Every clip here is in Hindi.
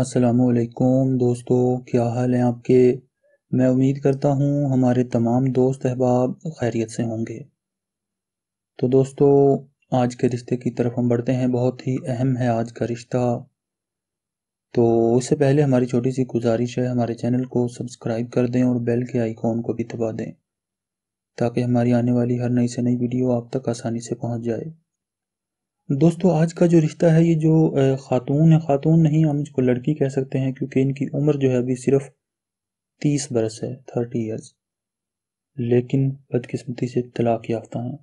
असलकुम दोस्तों क्या हाल है आपके मैं उम्मीद करता हूँ हमारे तमाम दोस्त अहबाब खैरियत से होंगे तो दोस्तों आज के रिश्ते की तरफ हम बढ़ते हैं बहुत ही अहम है आज का रिश्ता तो उससे पहले हमारी छोटी सी गुजारिश है हमारे चैनल को सब्सक्राइब कर दें और बेल के आइकॉन को भी दबा दें ताकि हमारी आने वाली हर नई से नई वीडियो आप तक आसानी से पहुँच जाए दोस्तों आज का जो रिश्ता है ये जो ख़ातून है ख़ातून नहीं हम इसको लड़की कह सकते हैं क्योंकि इनकी उम्र जो है अभी सिर्फ तीस बरस है थर्टी ईयर्स लेकिन बदकिस्मती से तलाक याफ्ता हैं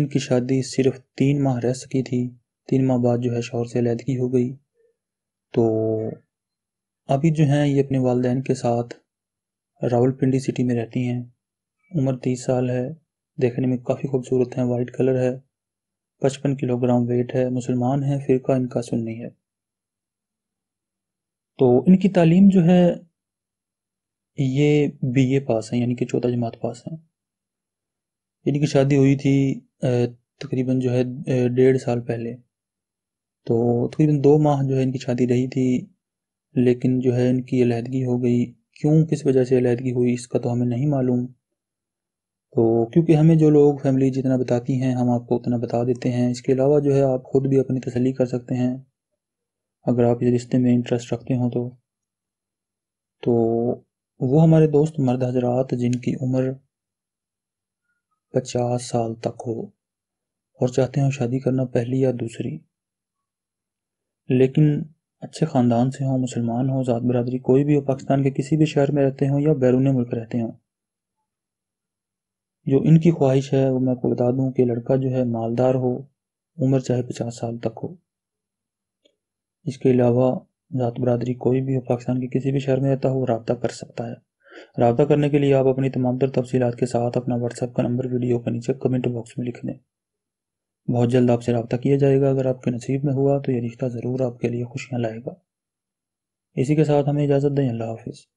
इनकी शादी सिर्फ तीन माह रह सकी थी तीन माह बाद जो है शोर से अलीहदगी हो गई तो अभी जो हैं ये अपने वालदेन के साथ रावलपिंडी सिटी में रहती हैं उम्र तीस साल है देखने में काफ़ी खूबसूरत हैं वाइट कलर है पचपन किलोग्राम वेट है मुसलमान है का इनका सुन्नी है तो इनकी तालीम जो है ये बी ए पास है यानी कि चौथा जमात पास है इनकी शादी हुई थी तकरीबन जो है डेढ़ साल पहले तो तकरीबन दो माह जो है इनकी शादी रही थी लेकिन जो है इनकी अलहदगी हो गई क्यों किस वजह से अलहदगी हुई इसका तो हमें नहीं मालूम तो क्योंकि हमें जो लोग फैमिली जितना बताती हैं हम आपको उतना बता देते हैं इसके अलावा जो है आप ख़ुद भी अपनी तसली कर सकते हैं अगर आप इस रिश्ते में इंटरेस्ट रखते हो तो तो वो हमारे दोस्त मर्द हजरात जिनकी उम्र पचास साल तक हो और चाहते हों शादी करना पहली या दूसरी लेकिन अच्छे ख़ानदान से हों मुसलमान हों ज़ात बरदरी कोई भी हो पाकिस्तान के किसी भी शहर में रहते हों या बैरून मुल्क रहते हों जो इनकी ख्वाहिश है वो मैं आपको बता दूं कि लड़का जो है मालदार हो उम्र चाहे पचास साल तक हो इसके अलावा जात बरदरी कोई भी हो पाकिस्तान के किसी भी शहर में रहता हो रबता कर सकता है रबा करने के लिए आप अपनी तमाम तर तफसीत के साथ अपना व्हाट्सएप का नंबर वीडियो के नीचे कमेंट बॉक्स में लिख दें बहुत जल्द आपसे रबता किया जाएगा अगर आपके नसीब में हुआ तो ये रिश्ता ज़रूर आपके लिए खुशियाँ लाएगा इसी के साथ हमें इजाज़त दें अल्लाह हाफिज़